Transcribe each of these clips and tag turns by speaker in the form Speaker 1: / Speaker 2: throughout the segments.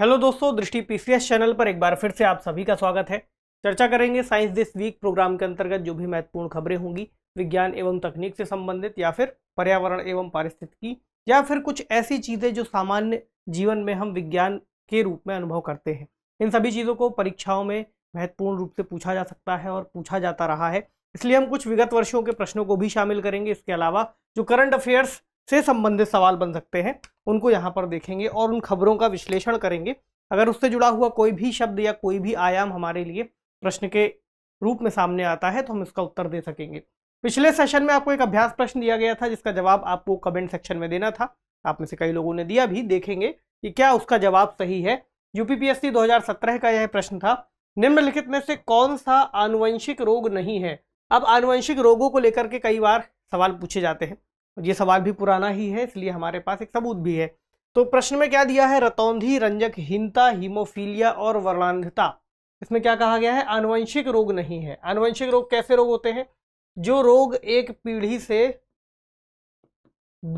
Speaker 1: hello दोस्तों दृष्टि PCS channel पर एक बार फिर से आप सभी का स्वागत है चर्चा करेंगे साइंस दिस वीक प्रोग्राम के अंतर्गत जो भी महत्वपूर्ण खबरें होंगी विज्ञान एवं तकनीक से संबंधित या फिर पर्यावरण एवं पारिस्थितिकी या फिर कुछ ऐसी चीज़ें जो सामान्य जीवन में हम विज्ञान के रूप में अनुभव करते हैं इन सभी चीज़ों को परीक्षाओं में महत्वपूर्ण रूप से पूछा जा सकता है और पूछा जाता रहा है इसलिए हम कुछ विगत वर्षों के प्रश्नों को भी शामिल करेंगे इसके अलावा जो करंट अफेयर्स से संबंधित सवाल बन सकते हैं उनको यहाँ पर देखेंगे और उन खबरों का विश्लेषण करेंगे अगर उससे जुड़ा हुआ कोई भी शब्द या कोई भी आयाम हमारे लिए प्रश्न के रूप में सामने आता है तो हम इसका उत्तर दे सकेंगे पिछले सेशन में आपको एक अभ्यास प्रश्न दिया गया था जिसका जवाब आपको कमेंट सेक्शन में देना था आप में से कई लोगों ने दिया भी देखेंगे कि क्या उसका जवाब सही है यूपीपीएससी 2017 का यह प्रश्न था निम्नलिखित में से कौन सा आनुवंशिक रोग नहीं है अब आनुवंशिक रोगों को लेकर के कई बार सवाल पूछे जाते हैं ये सवाल भी पुराना ही है इसलिए हमारे पास एक सबूत भी है तो प्रश्न में क्या दिया है रतौंधी रंजक हिंता हीमोफीलिया और वर्णांधता इसमें क्या कहा गया है आनुवंशिक रोग नहीं है आनुवंशिक रोग कैसे रोग होते हैं जो रोग एक पीढ़ी से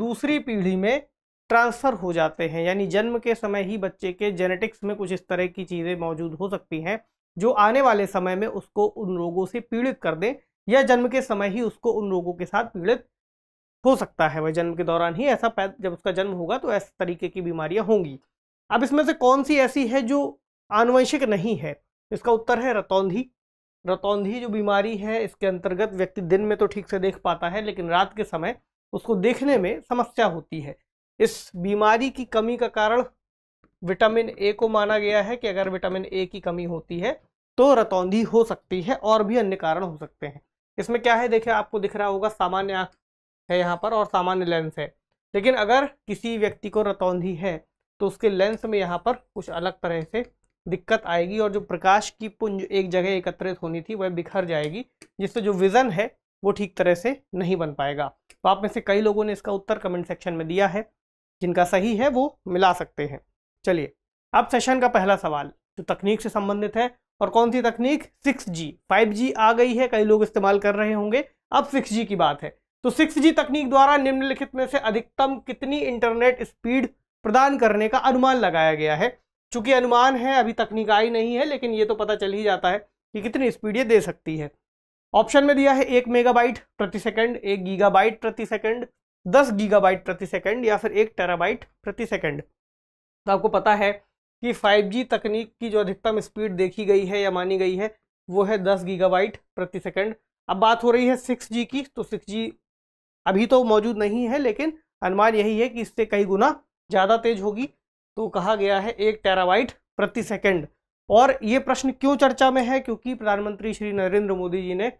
Speaker 1: दूसरी पीढ़ी में ट्रांसफ़र हो जाते हैं यानी जन्म के समय ही बच्चे के जेनेटिक्स में कुछ इस तरह की चीज़ें मौजूद हो सकती हैं जो आने वाले समय में उसको उन रोगों से पीड़ित कर दें या जन्म के समय ही उसको उन रोगों के साथ पीड़ित हो सकता है वह जन्म के दौरान ही ऐसा जब उसका जन्म होगा तो ऐसे तरीके की बीमारियां होंगी अब इसमें से कौन सी ऐसी है जो आनुवंशिक नहीं है इसका उत्तर है रतौंधी रतौंधी जो बीमारी है इसके अंतर्गत व्यक्ति दिन में तो ठीक से देख पाता है लेकिन रात के समय उसको देखने में समस्या होती है इस बीमारी की कमी का कारण विटामिन ए को माना गया है कि अगर विटामिन ए की कमी होती है तो रतौंधी हो सकती है और भी अन्य कारण हो सकते हैं इसमें क्या है देखिए आपको दिख रहा होगा सामान्य आंख है यहाँ पर और सामान्य लेंस है लेकिन अगर किसी व्यक्ति को रतौंधी है तो उसके लेंस में यहाँ पर कुछ अलग तरह से दिक्कत आएगी और जो प्रकाश की पुंज एक जगह एकत्रित होनी थी वह बिखर जाएगी जिससे जो विज़न है वो ठीक तरह से नहीं बन पाएगा तो आप में से कई लोगों ने इसका उत्तर कमेंट सेक्शन में दिया है जिनका सही है वो मिला सकते हैं चलिए अब सेशन का पहला सवाल जो तकनीक से संबंधित है और कौन सी तकनीक 6G 5G आ गई है कई लोग इस्तेमाल कर रहे होंगे अब 6G की बात है तो सिक्स जी तकनीक द्वारा निम्नलिखित में से अधिकतम कितनी इंटरनेट स्पीड प्रदान करने का अनुमान लगाया गया है चूंकि अनुमान है अभी तकनीक आई नहीं है लेकिन ये तो पता चल ही जाता है कि कितनी स्पीड ये दे सकती है ऑप्शन में दिया है एक मेगाबाइट प्रति सेकंड एक गीगाबाइट प्रति सेकंड दस गीगाबाइट प्रति सेकंड या फिर एक टेराबाइट प्रति सेकंड तो आपको पता है कि 5G तकनीक की जो अधिकतम स्पीड देखी गई है या मानी गई है वो है दस गीगाबाइट प्रति सेकंड अब बात हो रही है 6G की तो 6G अभी तो मौजूद नहीं है लेकिन अनुमान यही है कि इससे कई गुना ज़्यादा तेज होगी तो कहा गया है एक टेरावाइट प्रति सेकंड और ये प्रश्न क्यों चर्चा में है क्योंकि प्रधानमंत्री श्री नरेंद्र मोदी जी ने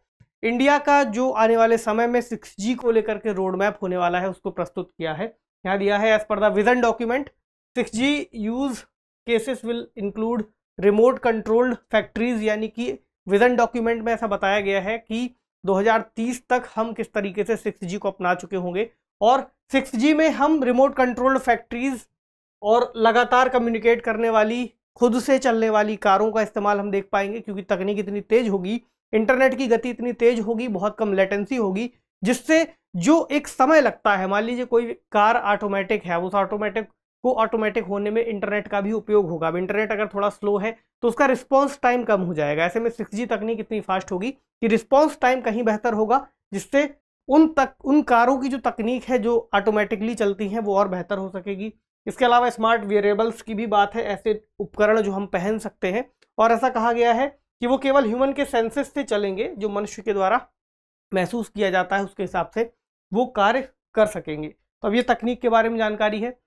Speaker 1: इंडिया का जो आने वाले समय में सिक्स जी को लेकर के रोड मैप होने वाला है उसको प्रस्तुत किया है यहाँ दिया है as per the vision document six G use cases will include remote controlled factories यानी कि विजन डॉक्यूमेंट में ऐसा बताया गया है कि 2030 तक हम किस तरीके से सिक्स जी को अपना चुके होंगे और सिक्स जी में हम रिमोट कंट्रोल फैक्ट्रीज और लगातार कम्युनिकेट करने वाली खुद से चलने वाली कारों का इस्तेमाल हम देख पाएंगे क्योंकि तकनीक इतनी तेज होगी इंटरनेट की गति इतनी तेज होगी बहुत कम लेटेंसी होगी जिससे जो एक समय लगता है मान लीजिए कोई कार ऑटोमेटिक है उस ऑटोमेटिक तो को ऑटोमेटिक होने में इंटरनेट का भी उपयोग होगा अब इंटरनेट अगर थोड़ा स्लो है तो उसका रिस्पॉन्स टाइम कम हो जाएगा ऐसे में सिक्स तकनीक इतनी फास्ट होगी कि रिस्पॉन्स टाइम कहीं बेहतर होगा जिससे उन तक उन कारों की जो तकनीक है जो ऑटोमेटिकली चलती हैं वो और बेहतर हो सकेगी इसके अलावा स्मार्ट वेरिएबल्स की भी बात है ऐसे उपकरण जो हम पहन सकते हैं और ऐसा कहा गया है कि वो केवल ह्यूमन के सेंसेस से चलेंगे जो मनुष्य के द्वारा महसूस किया जाता है उसके हिसाब से वो कार्य कर सकेंगे तो अब ये तकनीक के बारे में जानकारी है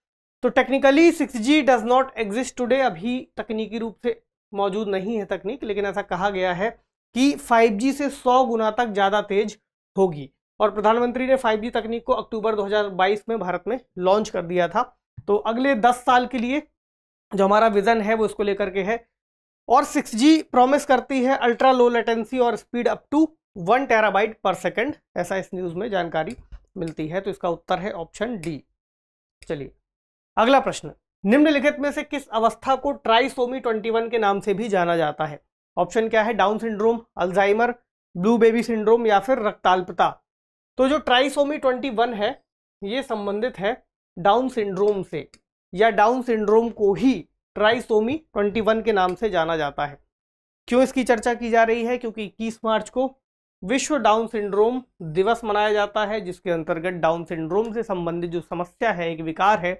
Speaker 1: तो technically six G does not exist today अभी तकनीकी रूप से मौजूद नहीं है तकनीक लेकिन ऐसा कहा गया है कि 5G से 100 गुना तक ज़्यादा तेज होगी और प्रधानमंत्री ने 5G तकनीक को अक्टूबर 2022 में भारत में लॉन्च कर दिया था तो अगले 10 साल के लिए जो हमारा विज़न है वो इसको लेकर के है और 6G प्रॉमिस करती है अल्ट्रा लो लेटेंसी और speed up to one terabyte per second ऐसा इस न्यूज़ में जानकारी मिलती है तो इसका उत्तर है ऑप्शन डी चलिए अगला प्रश्न निम्नलिखित में से किस अवस्था को ट्राइसोमी 21 के नाम से भी जाना जाता है ऑप्शन क्या है Down syndrome Alzheimer blue baby syndrome या फिर रक्ताल्पता तो जो ट्राइसोमी 21 है ये संबंधित है डाउन सिंड्रोम से या डाउन सिंड्रोम को ही ट्राइसोमी 21 के नाम से जाना जाता है क्यों इसकी चर्चा की जा रही है क्योंकि इक्कीस मार्च को विश्व डाउन सिंड्रोम दिवस मनाया जाता है जिसके अंतर्गत डाउन सिंड्रोम से संबंधित जो समस्या है एक विकार है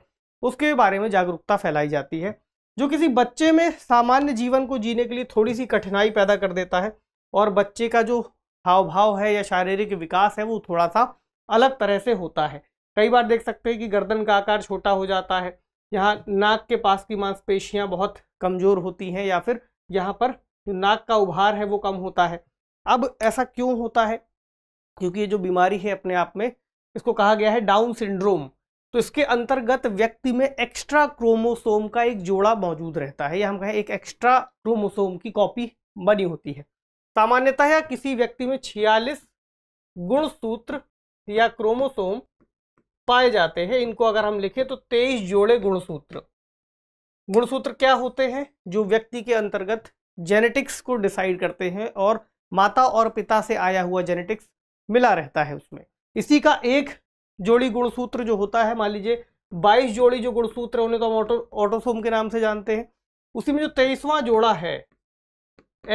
Speaker 1: उसके बारे में जागरूकता फैलाई जाती है जो किसी बच्चे में सामान्य जीवन को जीने के लिए थोड़ी सी कठिनाई पैदा कर देता है और बच्चे का जो हाव भाव है या शारीरिक विकास है वो थोड़ा सा अलग तरह से होता है कई बार देख सकते हैं कि गर्दन का आकार छोटा हो जाता है यहाँ नाक के पास की मांसपेशियाँ बहुत कमज़ोर होती हैं या फिर यहाँ पर जो नाक का उभार है वो कम होता है अब ऐसा क्यों होता है क्योंकि ये जो बीमारी है अपने आप में इसको कहा गया है डाउन सिंड्रोम तो इसके अंतर्गत व्यक्ति में एक्स्ट्रा क्रोमोसोम का एक जोड़ा मौजूद रहता है या हम कहें एक एक्स्ट्रा क्रोमोसोम की कॉपी बनी होती है सामान्यतः किसी व्यक्ति में छियालीस गुणसूत्र या क्रोमोसोम पाए जाते हैं इनको अगर हम लिखें तो तेईस जोड़े गुणसूत्र गुणसूत्र क्या होते हैं जो व्यक्ति के अंतर्गत जेनेटिक्स को डिसाइड करते हैं और माता और पिता से आया हुआ जेनेटिक्स मिला रहता है उसमें इसी का एक जोड़ी गुणसूत्र जो होता है मान लीजिए बाईस जोड़ी जो गुणसूत्र उन्हें तो हम ऑटो ऑटोसोम के नाम से जानते हैं उसी में जो तेईसवां जोड़ा है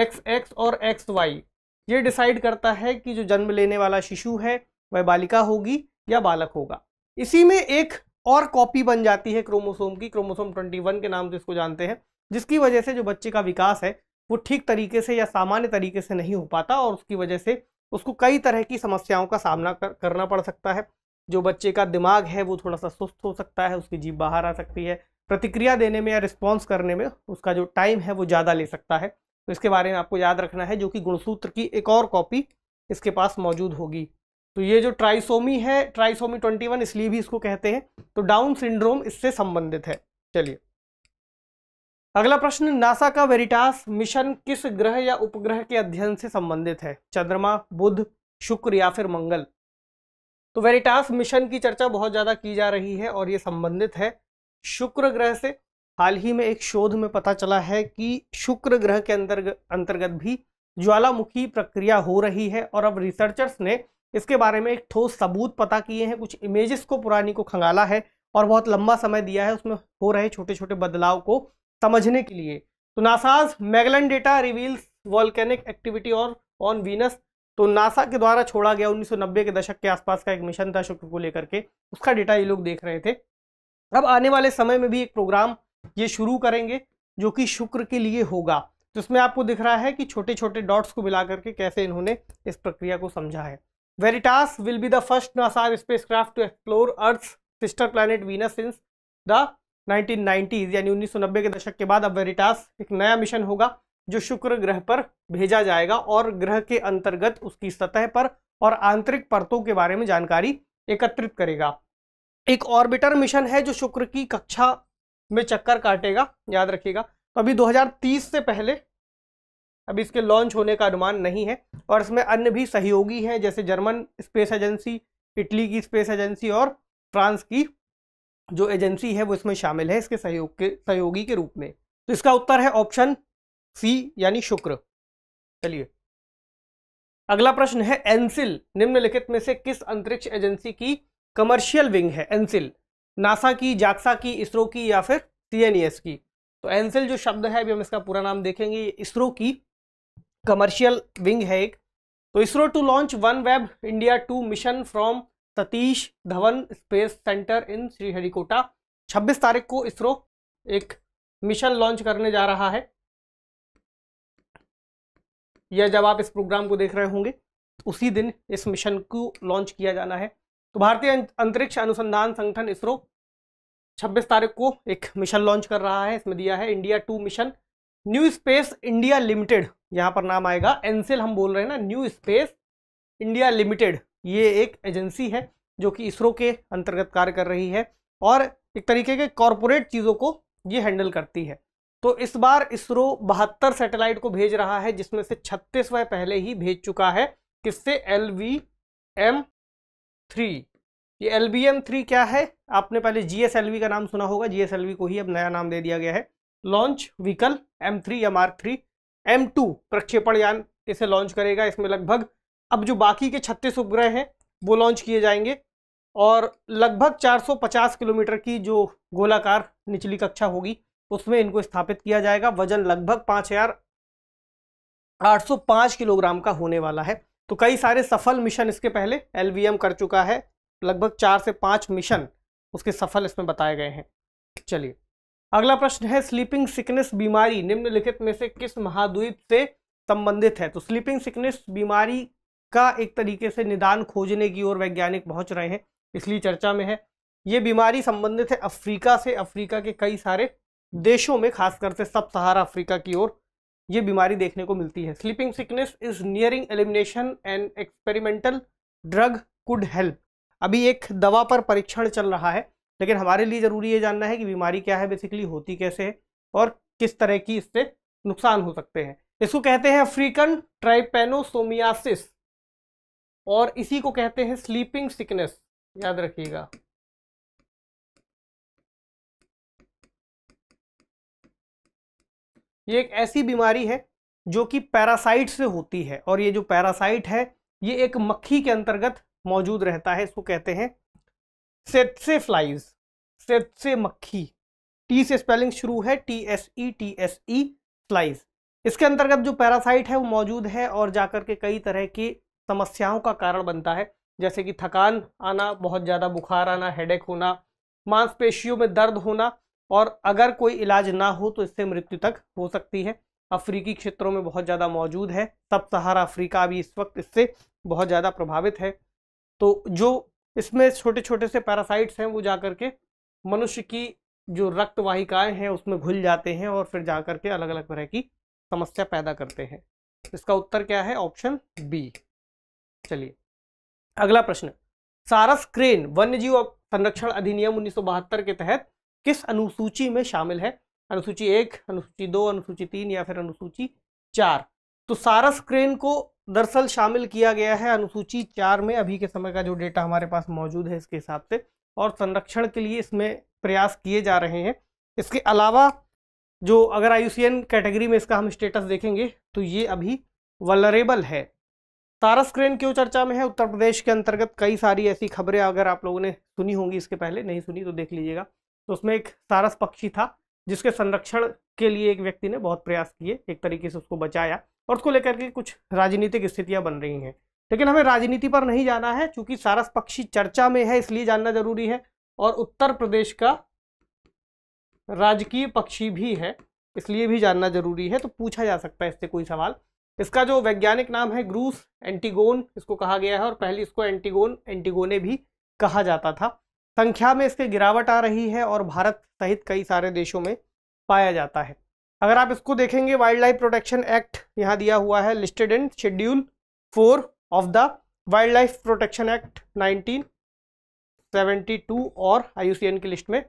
Speaker 1: एक्स एक्स और एक्स वाई ये डिसाइड करता है कि जो जन्म लेने वाला शिशु है वह बालिका होगी या बालक होगा इसी में एक और कॉपी बन जाती है क्रोमोसोम की क्रोमोसोम 21 के नाम से इसको जानते हैं जिसकी वजह से जो बच्चे का विकास है वो ठीक तरीके से या सामान्य तरीके से नहीं हो पाता और उसकी वजह से उसको कई तरह की समस्याओं का सामना कर, करना पड़ सकता है जो बच्चे का दिमाग है वो थोड़ा सा सुस्त हो सकता है उसकी जीभ बाहर आ सकती है प्रतिक्रिया देने में या रिस्पॉन्स करने में उसका जो टाइम है वो ज़्यादा ले सकता है तो इसके बारे में आपको याद रखना है जो कि गुणसूत्र की एक और कॉपी इसके पास मौजूद होगी तो ये जो ट्राइसोमी है ट्राइसोमी ट्वेंटी वन इसलिए भी इसको कहते हैं तो डाउन सिंड्रोम इससे संबंधित है चलिए अगला प्रश्न नासा का वेरिटास मिशन किस ग्रह या उपग्रह के अध्ययन से संबंधित है चंद्रमा बुध शुक्र या फिर मंगल तो वेरिटास मिशन की चर्चा बहुत ज़्यादा की जा रही है और ये संबंधित है शुक्र ग्रह से हाल ही में एक शोध में पता चला है कि शुक्र ग्रह के अंतर्गत अंतर्गत भी ज्वालामुखी प्रक्रिया हो रही है और अब रिसर्चर्स ने इसके बारे में एक ठोस सबूत पता किए हैं कुछ इमेजेस को पुरानी को खंगाला है और बहुत लंबा समय दिया है उसमें हो रहे छोटे छोटे बदलाव को समझने के लिए तो NASA's Magellan data reveals volcanic activity और ऑन वीनस तो नासा के द्वारा छोड़ा गया 1990 के दशक के आसपास का एक मिशन था शुक्र को लेकर के उसका डेटा ये लोग देख रहे थे अब आने वाले समय में भी एक प्रोग्राम ये शुरू करेंगे जो कि शुक्र के लिए होगा तो इसमें आपको दिख रहा है कि छोटे छोटे डॉट्स को मिला करके कैसे इन्होंने इस प्रक्रिया को समझा है VERITAS will be the first NASA spacecraft to explore Earth sister planet Venus since the 1990s यानी 1990 के दशक के बाद अब वेरिटास एक नया मिशन होगा जो शुक्र ग्रह पर भेजा जाएगा और ग्रह के अंतर्गत उसकी सतह पर और आंतरिक परतों के बारे में जानकारी एकत्रित करेगा एक ऑर्बिटर मिशन है जो शुक्र की कक्षा में चक्कर काटेगा याद रखिएगा तो अभी 2030 से पहले अभी इसके लॉन्च होने का अनुमान नहीं है और इसमें अन्य भी सहयोगी हैं जैसे जर्मन स्पेस एजेंसी इटली की स्पेस एजेंसी और फ्रांस की जो एजेंसी है वो इसमें शामिल है इसके सहयोग के सहयोगी के रूप में तो इसका उत्तर है ऑप्शन फी यानी शुक्र चलिए अगला प्रश्न है एनसिल निम्नलिखित में से किस अंतरिक्ष एजेंसी की कमर्शियल विंग है एनसिल नासा की जाक्सा की इसरो की या फिर सीएनईएस की तो एनसिल जो शब्द है अभी हम इसका पूरा नाम देखेंगे इसरो की कमर्शियल विंग है एक तो ISRO to launch OneWeb India two mission from Satish Dhawan space centre in Sriharikota 26 तारीख को इसरो एक मिशन लॉन्च करने जा रहा है या जब आप इस प्रोग्राम को देख रहे होंगे तो उसी दिन इस मिशन को लॉन्च किया जाना है तो भारतीय अं-, अंतरिक्ष अनुसंधान संगठन इसरो 26 तारीख को एक मिशन लॉन्च कर रहा है इसमें दिया है India two mission NewSpace India Limited यहाँ पर नाम आएगा एनसेल हम बोल रहे हैं ना न्यू स्पेस इंडिया लिमिटेड ये एक एजेंसी है जो कि इसरो के अंतर्गत कार्य कर रही है और एक तरीके के कॉरपोरेट चीज़ों को ये हैंडल करती है तो इस बार इसरो बहत्तर सैटेलाइट को भेज रहा है जिसमें से छत्तीस वह पहले ही भेज चुका है किससे एल वी एम थ्री ये एल बी एम थ्री क्या है आपने पहले जी एस एल वी का नाम सुना होगा जी एस एल वी को ही अब नया नाम दे दिया गया है लॉन्च व्हीकल एम थ्री या मार्क थ्री एम टू प्रक्षेपण यान इसे लॉन्च करेगा इसमें लगभग अब जो बाकी के छत्तीस उपग्रह हैं वो लॉन्च किए जाएंगे और लगभग 450 किलोमीटर की जो गोलाकार निचली कक्षा होगी उसमें इनको स्थापित किया जाएगा वजन लगभग पाँच हजार आठ सौ पाँच किलोग्राम का होने वाला है तो कई सारे सफल मिशन इसके पहले एल कर चुका है लगभग चार से पाँच मिशन उसके सफल इसमें बताए गए हैं चलिए अगला प्रश्न है स्लीपिंग सिकनेस बीमारी निम्नलिखित में से किस महाद्वीप से संबंधित है तो स्लीपिंग सिकनेस बीमारी का एक तरीके से निदान खोजने की ओर वैज्ञानिक पहुंच रहे हैं इसलिए चर्चा में है ये बीमारी संबंधित है अफ्रीका से अफ्रीका के कई सारे देशों में खासकर से सब सहारा अफ्रीका की ओर ये बीमारी देखने को मिलती है sleeping sickness is nearing elimination and experimental drug could help अभी एक दवा पर परीक्षण चल रहा है लेकिन हमारे लिए ज़रूरी ये जानना है कि बीमारी क्या है बेसिकली होती कैसे है और किस तरह की इससे नुकसान हो सकते हैं इसको कहते हैं अफ्रीकन ट्राइपेनोसोमियासिस और इसी को कहते हैं स्लीपिंग सिकनेस याद रखिएगा ये एक ऐसी बीमारी है जो कि पैरासाइट से होती है और ये जो पैरासाइट है ये एक मक्खी के अंतर्गत मौजूद रहता है इसको कहते हैं सेत्से फ्लाइज सेत्से मक्खी टी से स्पेलिंग शुरू है T S E T S E flies इसके अंतर्गत जो पैरासाइट है वो मौजूद है और जाकर के कई तरह की समस्याओं का कारण बनता है जैसे कि थकान आना बहुत ज़्यादा बुखार आना हेडेक होना मांसपेशियों में दर्द होना और अगर कोई इलाज ना हो तो इससे मृत्यु तक हो सकती है अफ्रीकी क्षेत्रों में बहुत ज़्यादा मौजूद है सब सहारा अफ्रीका भी इस वक्त इससे बहुत ज़्यादा प्रभावित है तो जो इसमें छोटे छोटे से पैरासाइट्स हैं वो जा के मनुष्य की जो रक्त हैं उसमें घुल जाते हैं और फिर जा के अलग अलग तरह की समस्या पैदा करते हैं इसका उत्तर क्या है ऑप्शन बी चलिए अगला प्रश्न सारस क्रेन वन्यजीव संरक्षण अधिनियम उन्नीस के तहत किस अनुसूची में शामिल है अनुसूची एक अनुसूची दो अनुसूची तीन या फिर अनुसूची चार तो सारस क्रेन को दरअसल शामिल किया गया है अनुसूची चार में अभी के समय का जो डेटा हमारे पास मौजूद है इसके हिसाब से और संरक्षण के लिए इसमें प्रयास किए जा रहे हैं इसके अलावा जो अगर आई कैटेगरी में इसका हम स्टेटस देखेंगे तो ये अभी वलरेबल है सारस क्रेन क्यों चर्चा में है उत्तर प्रदेश के अंतर्गत कई सारी ऐसी खबरें अगर आप लोगों ने सुनी होंगी इसके पहले नहीं सुनी तो देख लीजिएगा तो उसमें एक सारस पक्षी था जिसके संरक्षण के लिए एक व्यक्ति ने बहुत प्रयास किए एक तरीके से उसको बचाया और उसको लेकर के कुछ राजनीतिक स्थितियां बन रही हैं लेकिन हमें राजनीति पर नहीं जाना है चूंकि सारस पक्षी चर्चा में है इसलिए जानना जरूरी है और उत्तर प्रदेश का राजकीय पक्षी भी है इसलिए भी जानना जरूरी है तो पूछा जा सकता है इससे कोई सवाल इसका जो वैज्ञानिक नाम है ग्रूस एंटीगोन इसको कहा गया है और पहले इसको एंटीगोन एंटीगोने भी कहा जाता था संख्या में इसके गिरावट आ रही है और भारत सहित कई सारे देशों में पाया जाता है अगर आप इसको देखेंगे वाइल्ड लाइफ प्रोटेक्शन एक्ट यहाँ दिया हुआ है listed in schedule four of the wildlife protection act 1972 और आई की लिस्ट में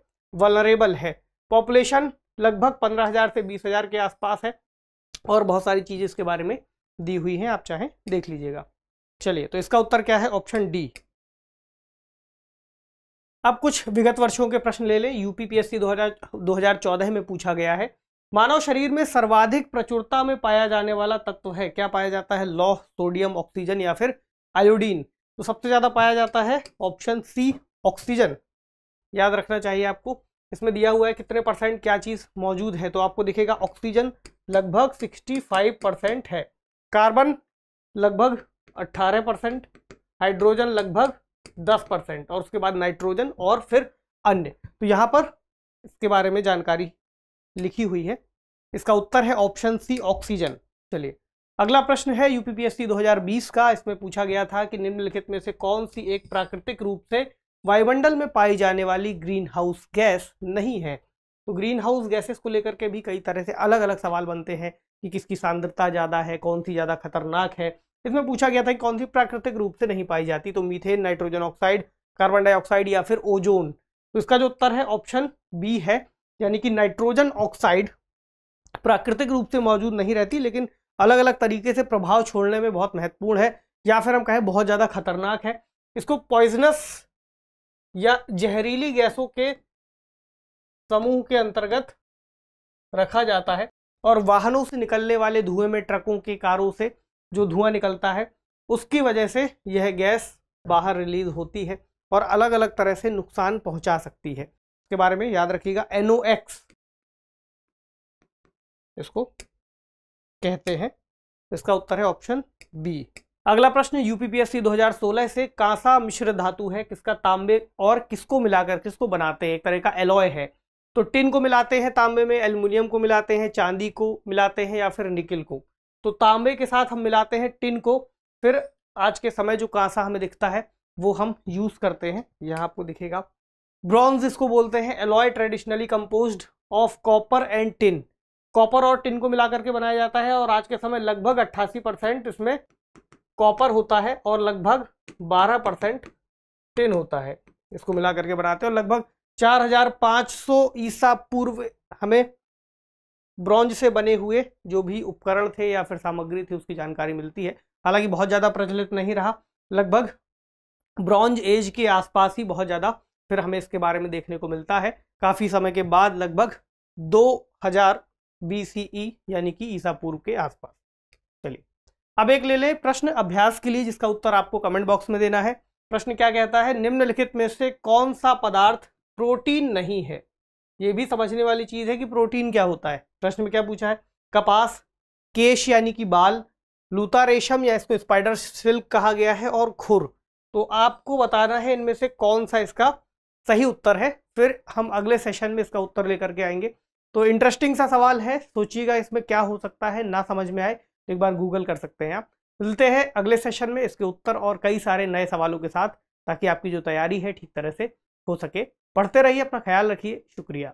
Speaker 1: वलरेबल है पॉपुलेशन लगभग 15,000 से 20,000 के आसपास है और बहुत सारी चीज़ें इसके बारे में दी हुई हैं आप चाहें देख लीजिएगा चलिए तो इसका उत्तर क्या है ऑप्शन डी अब कुछ विगत वर्षों के प्रश्न ले लें यूपीपीएससी 2014 में पूछा गया है मानव शरीर में सर्वाधिक प्रचुरता में पाया जाने वाला तत्व है क्या पाया जाता है लौह सोडियम ऑक्सीजन या फिर आयोडीन तो सबसे ज़्यादा पाया जाता है ऑप्शन सी ऑक्सीजन याद रखना चाहिए आपको इसमें दिया हुआ है कितने परसेंट क्या चीज़ मौजूद है तो आपको दिखेगा ऑक्सीजन लगभग 65 परसेंट है कार्बन लगभग 18 परसेंट हाइड्रोजन लगभग दस परसेंट और उसके बाद नाइट्रोजन और फिर अन्य तो यहाँ पर इसके बारे में जानकारी लिखी हुई है इसका उत्तर है ऑप्शन सी ऑक्सीजन चलिए अगला प्रश्न है यूपीपीएससी 2020 का इसमें पूछा गया था कि निम्नलिखित में से कौन सी एक प्राकृतिक रूप से वायुमंडल में पाई जाने वाली ग्रीन हाउस गैस नहीं है तो ग्रीन हाउस गैसेस को लेकर के भी कई तरह से अलग अलग सवाल बनते हैं कि किसकी सांद्रता ज़्यादा है कौन सी ज़्यादा खतरनाक है इसमें पूछा गया था कि कौन सी प्राकृतिक रूप से नहीं पाई जाती तो methane nitrogen oxide carbon dioxide या फिर ओजोन तो इसका जो उत्तर है ऑप्शन बी है यानी कि नाइट्रोजन ऑक्साइड प्राकृतिक रूप से मौजूद नहीं रहती लेकिन अलग अलग तरीके से प्रभाव छोड़ने में बहुत महत्वपूर्ण है या फिर हम कहें बहुत ज़्यादा खतरनाक है इसको पॉइजनस या जहरीली गैसों के समूह के अंतर्गत रखा जाता है और वाहनों से निकलने वाले धुएं में ट्रकों के कारों से जो धुआं निकलता है उसकी वजह से यह गैस बाहर रिलीज होती है और अलग अलग तरह से नुकसान पहुंचा सकती है इसके बारे में याद रखिएगा एनओ एक्स इसको कहते हैं इसका उत्तर है ऑप्शन बी अगला प्रश्न यूपीपीएससी 2016 से कांसा मिश्र धातु है किसका तांबे और किसको मिलाकर किसको बनाते हैं एक तरह का एलॉय है तो टिन को मिलाते हैं तांबे में एल्यूमिनियम को मिलाते हैं चांदी को मिलाते हैं या फिर निकिल को तो तांबे के साथ हम मिलाते हैं टिन को फिर आज के समय जो कांसा हमें दिखता है वो हम यूज करते हैं यहाँ आपको दिखेगा ब्रॉन्ज इसको बोलते हैं alloy traditionally composed of copper and tin copper और टिन को मिला करके बनाया जाता है और आज के समय लगभग अट्ठासी परसेंट इसमें कॉपर होता है और लगभग बारह परसेंट टिन होता है इसको मिला करके बनाते हैं और लगभग 4500 ईसा पूर्व हमें ब्रॉन्ज से बने हुए जो भी उपकरण थे या फिर सामग्री थी उसकी जानकारी मिलती है हालांकि बहुत ज़्यादा प्रचलित नहीं रहा लगभग ब्रॉन्ज एज के आसपास ही बहुत ज़्यादा फिर हमें इसके बारे में देखने को मिलता है काफ़ी समय के बाद लगभग दो हजार बीसीई यानी कि ईसा पूर्व के आसपास चलिए अब एक ले लें प्रश्न अभ्यास के लिए जिसका उत्तर आपको कमेंट बॉक्स में देना है प्रश्न क्या कहता है निम्नलिखित में से कौन सा पदार्थ प्रोटीन नहीं है ये भी समझने वाली चीज़ है कि प्रोटीन क्या होता है प्रश्न में क्या पूछा है कपास केश यानी कि बाल लूता रेशम या इसको स्पाइडर सिल्क कहा गया है और खुर तो आपको बताना है इनमें से कौन सा इसका सही उत्तर है फिर हम अगले सेशन में इसका उत्तर लेकर के आएंगे तो इंटरेस्टिंग सा सवाल है सोचिएगा इसमें क्या हो सकता है ना समझ में आए तो एक बार गूगल कर सकते हैं आप मिलते हैं अगले सेशन में इसके उत्तर और कई सारे नए सवालों के साथ ताकि आपकी जो तैयारी है ठीक तरह से हो सके पढ़ते रहिए अपना ख्याल रखिए शुक्रिया